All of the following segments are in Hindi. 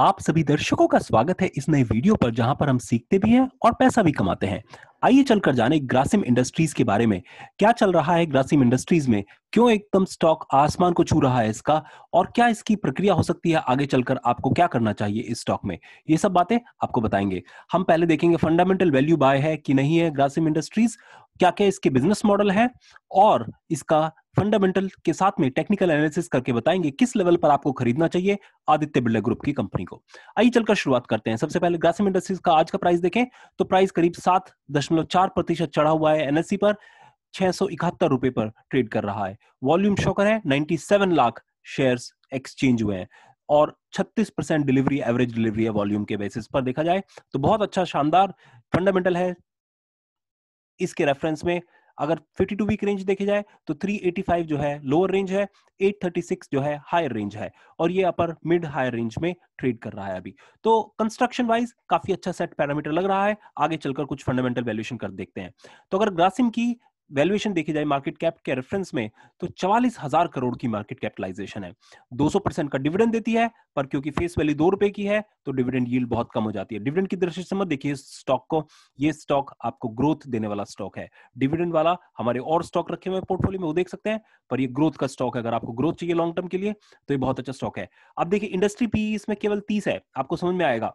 आप सभी दर्शकों का स्वागत है इस नए वीडियो पर जहां पर हम सीखते भी हैं और पैसा भी कमाते हैं आइए चलकर जाने ग्रासिम इंडस्ट्रीज के बारे में क्या चल रहा है ग्रासिम इंडस्ट्रीज में क्यों एकदम स्टॉक आसमान को छू रहा है इसका और क्या इसकी प्रक्रिया हो सकती है आगे चलकर आपको क्या करना चाहिए इस स्टॉक में ये सब बातें आपको बताएंगे हम पहले देखेंगे फंडामेंटल वैल्यू बाय है कि नहीं है ग्रासिम इंडस्ट्रीज क्या क्या इसके बिजनेस मॉडल है और इसका फंडामेंटल के साथ में टेक्निकल एनालिसिस करके बताएंगे किस लेवल पर आपको खरीदना चाहिए आदित्य बिरला ग्रुप की कंपनी को आइए चलकर शुरुआत करते हैं सबसे पहले ग्रासिम इंडस्ट्रीज का आज का प्राइस देखें तो प्राइस करीब सात दशमलव दशमलव चार प्रतिशत चढ़ा हुआ है एनएससी पर छह सौ इकहत्तर रुपए पर ट्रेड कर रहा है वॉल्यूम शोकर है 97 लाख शेयर्स एक्सचेंज हुए हैं और 36 परसेंट डिलीवरी एवरेज डिलीवरी है वॉल्यूम के बेसिस पर देखा जाए तो बहुत अच्छा शानदार फंडामेंटल है इसके रेफरेंस में अगर 52 वीक रेंज देखी जाए तो 385 जो है लोअर रेंज है 836 जो है हायर रेंज है और ये अपर मिड हायर रेंज में ट्रेड कर रहा है अभी तो कंस्ट्रक्शन वाइज काफी अच्छा सेट पैरामीटर लग रहा है आगे चलकर कुछ फंडामेंटल वैल्यूएशन कर देखते हैं तो अगर ग्रासिम की वैल्यूएशन देखी जाए मार्केट कैप के रेफरेंस में तो चवालीस हजार करोड़ की मार्केट कैपिटलाइजेशन है 200 परसेंट का डिविडेंड देती है पर क्योंकि फेस वैल्यू दो रुपए की है तो डिविडेंड यील्ड बहुत कम हो जाती है डिविडेंड की दृष्टि से मत देखिए स्टॉक को ये स्टॉक आपको ग्रोथ देने वाला स्टॉक है डिविडेंड वाला हमारे और स्टॉक रखे हुए पोर्टफोलियो में वो देख सकते हैं पर ये ग्रोथ का स्टॉक है अगर आपको ग्रोथ चाहिए लॉन्ग टर्म के लिए तो ये बहुत अच्छा स्टॉक है अब देखिए इंडस्ट्री पी e इसमें केवल तीस है आपको समझ में आएगा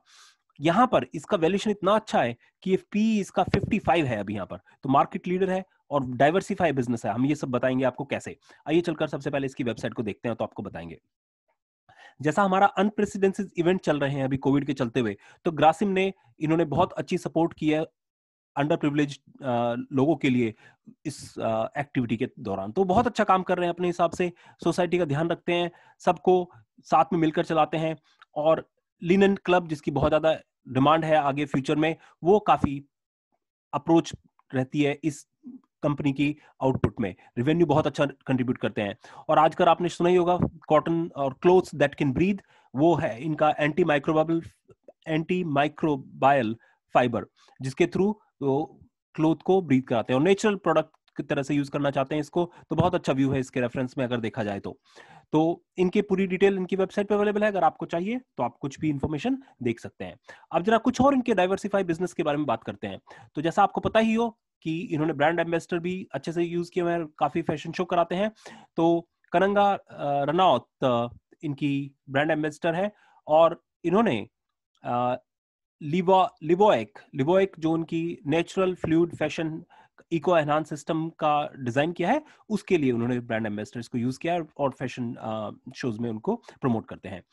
यहां पर इसका वैल्यूएशन इतना अच्छा है कि ये पी e इसका 55 है अभी यहां पर तो मार्केट लीडर है और डाइवर्सिफाई बिजनेस है हम ये सब बताएंगे आपको कैसे आइए चलकर सबसे पहले इसकी वेबसाइट को देखते हैं तो आपको बताएंगे जैसा हमारा अनप्रेसिडेंटेड इवेंट चल रहे हैं अभी कोविड के चलते हुए तो ग्रासिम ने इन्होंने बहुत अच्छी सपोर्ट की है अंडर प्रिविलेज लोगों के लिए इस एक्टिविटी के दौरान तो बहुत अच्छा काम कर रहे हैं अपने हिसाब से सोसाइटी का ध्यान रखते हैं सबको साथ में मिलकर चलाते हैं और लिनन क्लब जिसकी बहुत ज्यादा डिमांड है आगे फ्यूचर में वो काफी अप्रोच रहती है इस कंपनी की आउटपुट में रेवेन्यू बहुत अच्छा कंट्रीब्यूट करते हैं और आजकल आपने सुना ही होगा कॉटन और क्लोथ्स दैट कैन ब्रीद वो है इनका anti microbial anti microbial fiber जिसके थ्रू तो क्लोथ को ब्रीद कराते हैं और नेचुरल प्रोडक्ट की तरह से यूज करना चाहते हैं इसको तो बहुत अच्छा व्यू है इसके रेफरेंस में अगर देखा जाए तो तो इनके पूरी डिटेल इनकी वेबसाइट पे अवेलेबल है अगर आपको चाहिए तो आप कुछ भी इन्फॉर्मेशन देख सकते हैं अब जरा कुछ और इनके डाइवर्सिफाई बिजनेस के बारे में बात करते हैं तो जैसा आपको पता ही हो कि इन्होंने ब्रांड एम्बेसडर भी अच्छे से यूज किए हुए हैं काफी फैशन शो कराते हैं तो करंगा रनौत इनकी ब्रांड एम्बेसडर है और इन्होंने लिबोएक लिबोएक जो उनकी natural fluid fashion eco enhance system का डिजाइन किया है उसके लिए उन्होंने ब्रांड एम्बेसडर को यूज किया और फैशन शोज में उनको प्रमोट करते हैं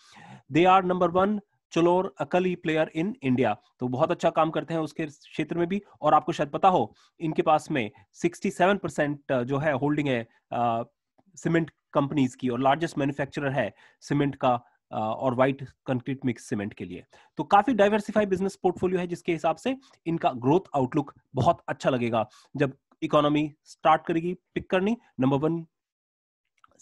they are number one chlor alkali player in India तो बहुत अच्छा काम करते हैं उसके क्षेत्र में भी और आपको शायद पता हो इनके पास में 67 परसेंट जो है होल्डिंग है सीमेंट कंपनीज की और लार्जेस्ट मैन्युफैक्चरर है सीमेंट का और वाइट कंक्रीट मिक्स सीमेंट के लिए तो काफी डाइवर्सिफाइड बिजनेस पोर्टफोलियो है जिसके हिसाब से इनका ग्रोथ आउटलुक बहुत अच्छा लगेगा जब इकोनॉमी स्टार्ट करेगी पिक करनी नंबर वन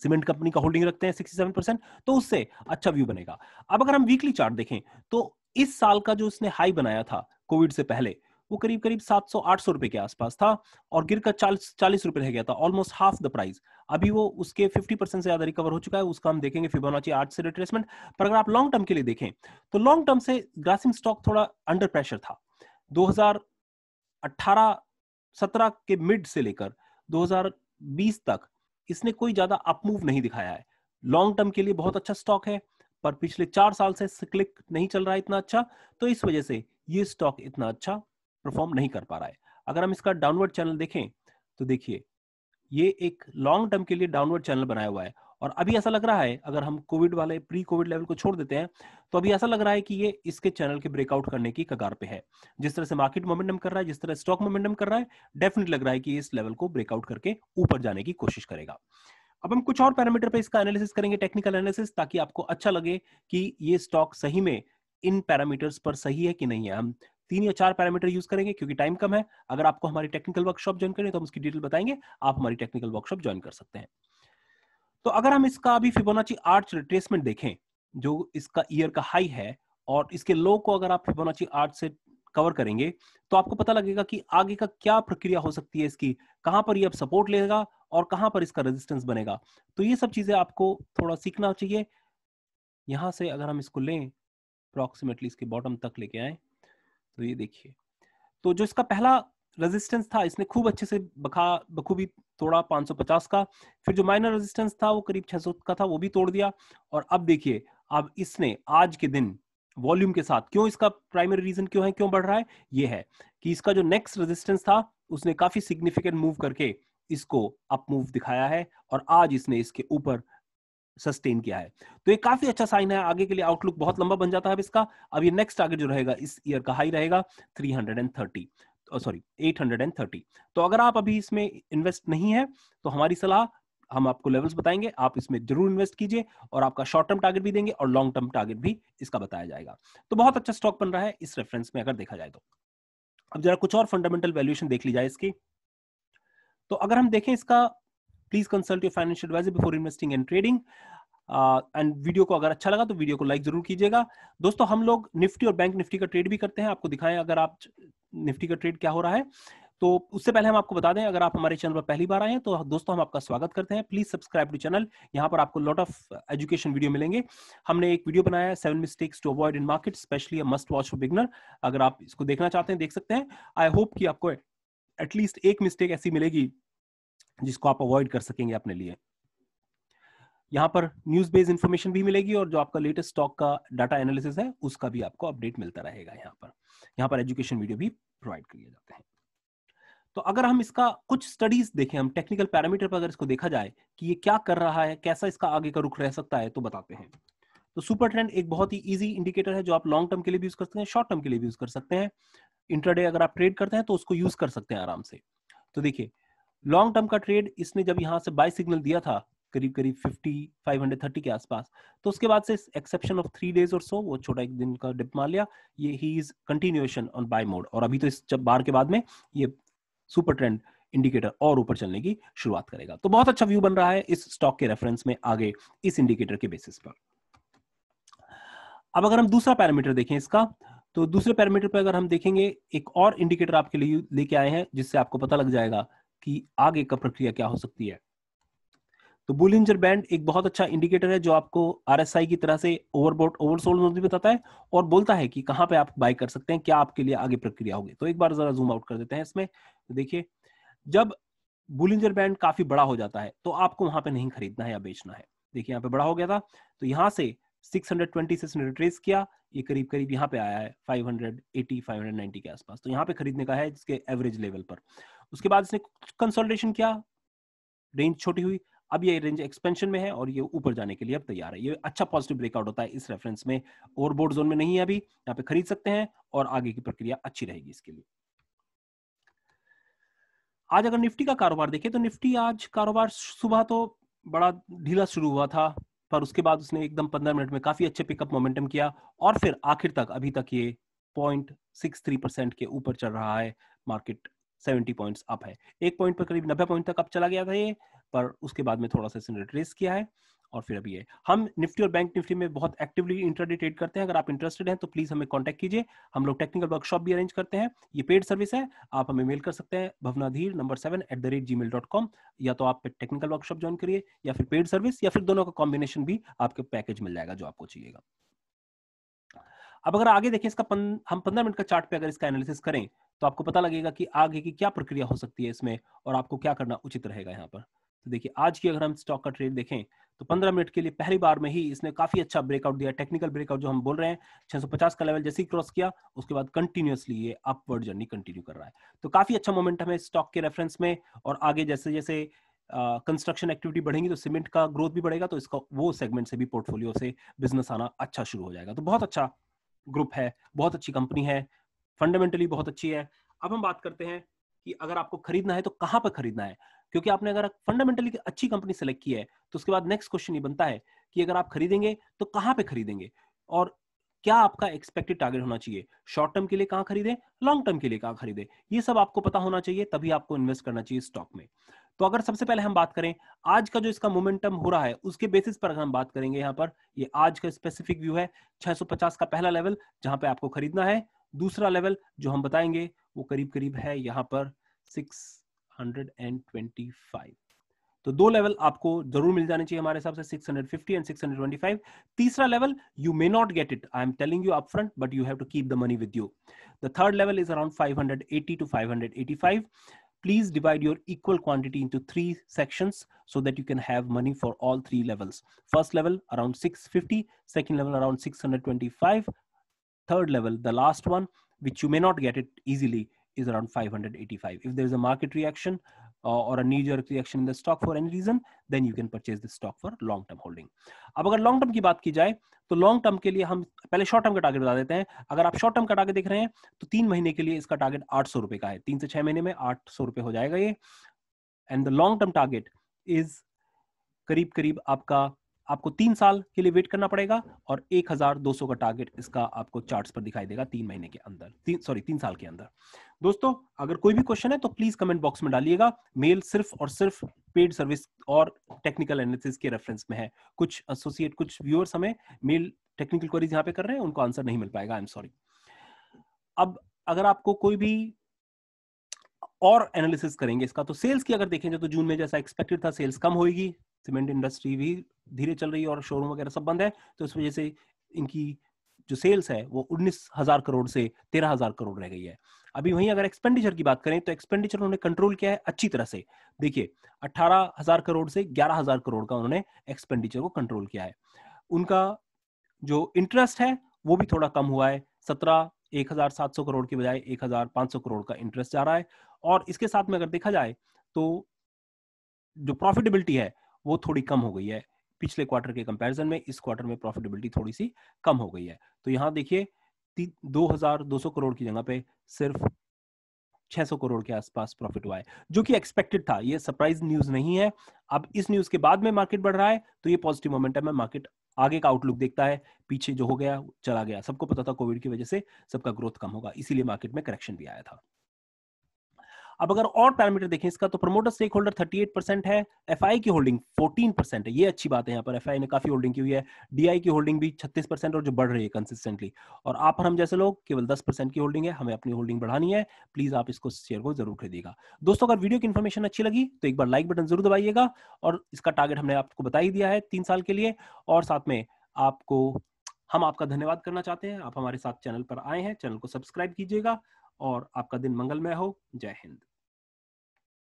सीमेंट कंपनी का होल्डिंग रखते हैं सेवन परसेंट तो उससे अच्छा व्यू बनेगा अब अगर हम वीकली चार्ट देखें तो इस साल का जो उसने हाई बनाया था कोविड से पहले वो करीब करीब 700-800 रुपए के आसपास था और गिर कर चालीस चालीस रुपए रह गया था ऑलमोस्ट हाफ द प्राइस अभी वो उसके 50 परसेंट से ज्यादा रिकवर हो चुका है उसका हम देखेंगे फिबोनाची आर्ट से रिट्रेसमेंट पर अगर आप लॉन्ग टर्म के लिए देखें तो लॉन्ग टर्म से ग्रासिम स्टॉक थोड़ा अंडर प्रेशर था 2018 17 के मिड से लेकर 2020 तक इसने कोई ज्यादा अपमूव नहीं दिखाया है लॉन्ग टर्म के लिए बहुत अच्छा स्टॉक है पर पिछले चार साल से क्लिक नहीं चल रहा है इतना अच्छा तो इस वजह से ये स्टॉक इतना अच्छा परफॉर्म नहीं कर पा रहा है अगर हम इसका डाउनवर्ड चैनल देखें तो देखिए ये एक लॉन्ग टर्म के लिए डाउनवर्ड चैनल बनाया हुआ है और अभी ऐसा लग रहा है अगर हम कोविड वाले प्री कोविड लेवल को छोड़ देते हैं तो अभी ऐसा लग रहा है कि ये इसके चैनल के ब्रेकआउट करने की कगार पे है जिस तरह से मार्केट मोमेंटम कर रहा है जिस तरह स्टॉक मोमेंटम कर रहा है डेफिनेट लग रहा है कि इस लेवल को ब्रेकआउट करके ऊपर जाने की कोशिश करेगा अब हम कुछ और पैरामीटर पर इसका एनालिसिस करेंगे टेक्निकल एनालिसिस ताकि आपको अच्छा लगे कि ये स्टॉक सही में इन पैरामीटर्स पर सही है कि नहीं है हम तीन या चार पैरामीटर यूज करेंगे क्योंकि टाइम कम है अगर आपको हमारी टेक्निकल वर्कशॉप ज्वाइन करनी है तो हम उसकी डिटेल बताएंगे आप हमारी टेक्निकल वर्कशॉप ज्वाइन कर सकते हैं तो अगर हम इसका अभी फिबोनाची आर्च रिट्रेसमेंट देखें जो इसका ईयर का हाई है और इसके लो को अगर आप फिबोनाची आर्च से कवर करेंगे तो आपको पता लगेगा कि आगे का क्या प्रक्रिया हो सकती है इसकी कहां पर ये अब सपोर्ट लेगा और कहां पर इसका रेजिस्टेंस बनेगा तो ये सब चीजें आपको थोड़ा सीखना चाहिए यहां से अगर हम इसको लें अप्रोक्सीमेटली इसके बॉटम तक लेके आए तो ये देखिए तो जो इसका पहला रेजिस्टेंस था इसने खूब अच्छे से बखा बखूबी तोड़ा 550 का फिर जो माइनर रेजिस्टेंस था वो करीब 600 का था वो भी तोड़ दिया और अब देखिए अब इसने आज के दिन वॉल्यूम के साथ क्यों इसका प्राइमरी रीजन क्यों है क्यों बढ़ रहा है ये है कि इसका जो नेक्स्ट रेजिस्टेंस था उसने काफी सिग्निफिकेंट मूव करके इसको अप मूव दिखाया है और आज इसने इसके ऊपर सस्टेन किया है तो ये काफी अच्छा साइन है आगे के लिए आउटलुक बहुत लंबा बन जाता है अब इसका अब ये नेक्स्ट टारगेट जो रहेगा इस ईयर का हाई रहेगा 330 sorry eight hundred and thirty तो अगर आप अभी इसमें इन्वेस्ट नहीं है तो हमारी सलाह हम आपको लेवल्स बताएंगे आप इसमें जरूर इन्वेस्ट कीजिए और आपका शॉर्ट टर्म टारगेट भी देंगे और लॉन्ग टर्म टारगेट भी इसका बताया जाएगा तो बहुत अच्छा स्टॉक बन रहा है इस रेफरेंस में अगर देखा जाए तो अब जरा कुछ और फंडामेंटल वैल्यूएशन देख ली जाए इसकी तो अगर हम देखें इसका please consult your financial advisor before investing and trading and video को अगर अच्छा लगा तो वीडियो को लाइक जरूर कीजिएगा दोस्तों हम लोग निफ्टी और बैंक निफ्टी का ट्रेड भी करते हैं आपको दिखाएं अगर आप निफ्टी का ट्रेड क्या हो रहा है तो उससे पहले हम आपको बता दें अगर आप हमारे चैनल पर पहली बार आए हैं तो दोस्तों हम आपका स्वागत करते हैं प्लीज सब्सक्राइब टू चैनल यहाँ पर आपको लॉट ऑफ एजुकेशन वीडियो मिलेंगे हमने एक वीडियो बनाया seven mistakes to avoid in market specially must watch for beginner अगर आप इसको देखना चाहते हैं देख सकते हैं आई होप कि आपको एटलीस्ट एक मिस्टेक ऐसी मिलेगी जिसको आप अवॉइड कर सकेंगे अपने लिए यहाँ पर न्यूज बेस्ड इन्फॉर्मेशन भी मिलेगी और जो आपका लेटेस्ट स्टॉक का डाटा एनालिसिस है उसका भी आपको अपडेट मिलता रहेगा यहाँ पर यहाँ पर एजुकेशन वीडियो भी प्रोवाइड किए जाते हैं तो अगर हम इसका कुछ स्टडीज देखें हम टेक्निकल पैरामीटर पर अगर इसको देखा जाए कि ये क्या कर रहा है कैसा इसका आगे का रुख रह सकता है तो बताते हैं तो सुपर ट्रेंड एक बहुत ही इजी इंडिकेटर है जो आप लॉन्ग टर्म के लिए भी यूज कर सकते हैं शॉर्ट टर्म के लिए भी यूज कर सकते हैं इंटरडे अगर आप ट्रेड करते हैं तो उसको यूज कर सकते हैं आराम से तो देखिए लॉन्ग टर्म का ट्रेड इसने जब यहाँ से बाय सिग्नल दिया था करीब करीब फिफ्टी फाइव हंड्रेड थर्टी के आसपास तो उसके बाद से एक्सेप्शन ऑफ थ्री डेज और सो वो छोटा एक दिन का डिप मार लिया ये ही is continuation on buy mode और अभी तो इस जब बार के बाद में ये सुपर ट्रेंड इंडिकेटर और ऊपर चलने की शुरुआत करेगा तो बहुत अच्छा व्यू बन रहा है इस स्टॉक के रेफरेंस में आगे इस इंडिकेटर के बेसिस पर अब अगर हम दूसरा पैरामीटर देखें इसका तो दूसरे पैरामीटर पर अगर हम देखेंगे एक और इंडिकेटर आपके लिए लेके आए हैं जिससे आपको पता लग जाएगा कि आगे का प्रक्रिया क्या हो सकती है तो बुलिंजर बैंड एक बहुत अच्छा इंडिकेटर है जो आपको आई की तरह से ओवरबोट ओवरसोल्ड भी बताता है और बोलता है कि कहाँ पे आप बाय कर सकते हैं क्या आपके लिए आगे प्रक्रिया होगी तो एक बार जरा जूम आउट कर देते हैं इसमें तो देखिए जब बुलिंजर बैंड काफी बड़ा हो जाता है तो आपको वहां पे नहीं खरीदना है या बेचना है देखिए यहाँ पे बड़ा हो गया था तो यहाँ से सिक्स हंड्रेड ट्वेंटी रिट्रेस किया ये करीब करीब यहाँ पे आया है 580 590 के आसपास तो यहाँ पे खरीदने का है जिसके एवरेज लेवल पर उसके बाद इसने कंसोलिडेशन किया रेंज छोटी हुई अब ये रेंज एक्सपेंशन में है और ये ऊपर जाने के लिए अब तैयार है ये अच्छा पॉजिटिव ब्रेकआउट होता है इस रेफरेंस में और बोर्ड जोन में नहीं है अभी यहाँ पे खरीद सकते हैं और आगे की प्रक्रिया अच्छी रहेगी इसके लिए आज अगर निफ्टी का कारोबार देखें तो निफ्टी आज कारोबार सुबह तो बड़ा ढीला शुरू हुआ था पर उसके बाद उसने एकदम पंद्रह मिनट में काफी अच्छे पिकअप मोमेंटम किया और फिर आखिर तक अभी तक ये पॉइंट सिक्स थ्री परसेंट के ऊपर चल रहा है मार्केट सेवेंटी पॉइंट्स अप है एक पॉइंट पर करीब नब्बे पॉइंट तक अप चला गया था ये पर उसके बाद में थोड़ा सा इसने रिट्रेस किया है और फिर अभी है हम निफ्टी और बैंक निफ्टी में बहुत एक्टिवली इंटरडे ट्रेड करते हैं अगर आप इंटरेस्टेड हैं तो प्लीज हमें कॉन्टैक्ट कीजिए हम लोग टेक्निकल वर्कशॉप भी अरेंज करते हैं ये पेड सर्विस है आप हमें मेल कर सकते हैं भवनाधीर number seven at the rate Gmail dot com या तो आप टेक्निकल वर्कशॉप ज्वाइन करिए या फिर पेड सर्विस या फिर दोनों का कॉम्बिनेशन भी आपके पैकेज मिल जाएगा जो आपको चाहिएगा अब अगर आगे देखें इसका पन, हम पंद्रह मिनट का चार्ट पे अगर इसका एनालिसिस करें तो आपको पता लगेगा कि आगे की क्या प्रक्रिया हो सकती है इसमें और आपको क्या करना उचित रहेगा यहाँ पर तो देखिए आज की अगर हम स्टॉक का ट्रेड देखें तो 15 मिनट के लिए पहली बार में ही इसने काफी अच्छा ब्रेकआउट दिया टेक्निकल ब्रेकआउट जो हम बोल रहे हैं 650 का लेवल जैसे ही क्रॉस किया उसके बाद कंटिन्यूसली ये अपवर्ड जर्नी कंटिन्यू कर रहा है तो काफी अच्छा मोमेंटम है स्टॉक के रेफरेंस में और आगे जैसे जैसे कंस्ट्रक्शन एक्टिविटी बढ़ेगी तो सीमेंट का ग्रोथ भी बढ़ेगा तो इसका वो सेगमेंट से भी पोर्टफोलियो से बिजनेस आना अच्छा शुरू हो जाएगा तो बहुत अच्छा ग्रुप है बहुत अच्छी कंपनी है फंडामेंटली बहुत अच्छी है अब हम बात करते हैं कि अगर आपको खरीदना है तो कहाँ पर खरीदना है क्योंकि आपने अगर फंडामेंटली अच्छी कंपनी सेलेक्ट की है तो उसके बाद नेक्स्ट क्वेश्चन ये बनता है कि अगर आप खरीदेंगे तो कहाँ पे खरीदेंगे और क्या आपका एक्सपेक्टेड टारगेट होना चाहिए शॉर्ट टर्म के लिए कहाँ खरीदे लॉन्ग टर्म के लिए कहाँ खरीदे ये सब आपको पता होना चाहिए तभी आपको इन्वेस्ट करना चाहिए स्टॉक में तो अगर सबसे पहले हम बात करें आज का जो इसका मोमेंटम हो रहा है उसके बेसिस पर अगर हम बात करेंगे यहाँ पर ये आज का स्पेसिफिक व्यू है 650 का पहला लेवल जहां पे आपको खरीदना है दूसरा लेवल जो हम बताएंगे वो करीब करीब है यहाँ पर सिक्स 625 तो दो लेवल आपको जरूर मिल जाने चाहिए हमारे हिसाब से 650 एंड 625 तीसरा level you may not get it I am telling you upfront but you have to keep the money with you the third level is around 580 to 585 please divide your equal quantity into three sections so that you can have money for all three levels. First level around 650, second level around 625, third level, the last one, which you may not get it easily, is around 585. If there's a market reaction uh, or a knee-jerk reaction in the stock for any reason, then you can purchase the stock for long-term holding. अब अगर long-term की बात की जाए तो लॉन्ग टर्म के लिए हम पहले शॉर्ट टर्म का टारगेट बता देते हैं अगर आप शॉर्ट टर्म का टारगेट देख रहे हैं तो तीन महीने के लिए इसका टारगेट आठ सौ रुपए का है तीन से छह महीने में आठ सौ रुपए हो जाएगा ये and the long term target is करीब करीब आपका आपको तीन साल के लिए वेट करना पड़ेगा और 1200 का टारगेट इसका आपको चार्ट्स पर दिखाई देगा तीन महीने के अंदर तीन सॉरी तीन साल के अंदर दोस्तों अगर कोई भी क्वेश्चन है तो प्लीज कमेंट बॉक्स में डालिएगा मेल सिर्फ और सिर्फ पेड सर्विस और टेक्निकल एनालिसिस के रेफरेंस में है कुछ एसोसिएट कुछ व्यूअर्स हमें मेल टेक्निकल क्वेरीज यहाँ पे कर रहे हैं उनको आंसर नहीं मिल पाएगा आई एम सॉरी अब अगर आपको कोई भी और एनालिसिस करेंगे इसका तो सेल्स की अगर देखेंगे तो जून में जैसा एक्सपेक्टेड था सेल्स कम होगी सीमेंट इंडस्ट्री भी धीरे चल रही है और शोरूम वगैरह सब बंद है तो इस वजह से इनकी जो सेल्स है वो उन्नीस हजार करोड़ से तेरह हजार करोड़ रह गई है अभी वहीं अगर एक्सपेंडिचर की बात करें तो एक्सपेंडिचर उन्होंने कंट्रोल किया है अच्छी तरह से देखिए अट्ठारह हजार करोड़ से ग्यारह हजार करोड़ का उन्होंने एक्सपेंडिचर को कंट्रोल किया है उनका जो इंटरेस्ट है वो भी थोड़ा कम हुआ है सत्रह एक हजार सात सौ करोड़ के बजाय एक हजार पांच सौ करोड़ का इंटरेस्ट जा रहा है और इसके साथ में अगर देखा जाए तो जो प्रॉफिटेबिलिटी है वो थोड़ी कम हो गई है पिछले क्वार्टर के कंपैरिजन में इस क्वार्टर में प्रॉफिटेबिलिटी थोड़ी सी कम हो गई है तो यहाँ देखिए दो हजार दो सौ करोड़ की जगह पे सिर्फ छह सौ करोड़ के आसपास प्रॉफिट हुआ है जो कि एक्सपेक्टेड था ये सरप्राइज न्यूज नहीं है अब इस न्यूज के बाद में मार्केट बढ़ रहा है तो ये पॉजिटिव मोमेंटम है मार्केट आगे का आउटलुक देखता है पीछे जो हो गया चला गया सबको पता था कोविड की वजह से सबका ग्रोथ कम होगा इसीलिए मार्केट में करेक्शन भी आया था अब अगर और पैरामीटर देखें इसका तो promoter stake holder thirty eight percent है एफ की होल्डिंग फोर्टीन है ये अच्छी बात है यहाँ पर एफ ने काफी होल्डिंग की हुई है डी की होल्डिंग भी छत्तीस परसेंट और जो बढ़ रही है कंसिस्टेंटली और आप और हम जैसे लोग केवल दस परसेंट की होल्डिंग है हमें अपनी होल्डिंग बढ़ानी है प्लीज आप इसको शेयर को जरूर खरीदेगा दोस्तों अगर वीडियो की इन्फॉर्मेशन अच्छी लगी तो एक बार लाइक बटन जरूर दबाइएगा और इसका टारगेट हमने आपको बता ही दिया है तीन साल के लिए और साथ में आपको हम आपका धन्यवाद करना चाहते हैं आप हमारे साथ चैनल पर आए हैं चैनल को सब्सक्राइब कीजिएगा और आपका दिन मंगलमय हो जय हिंद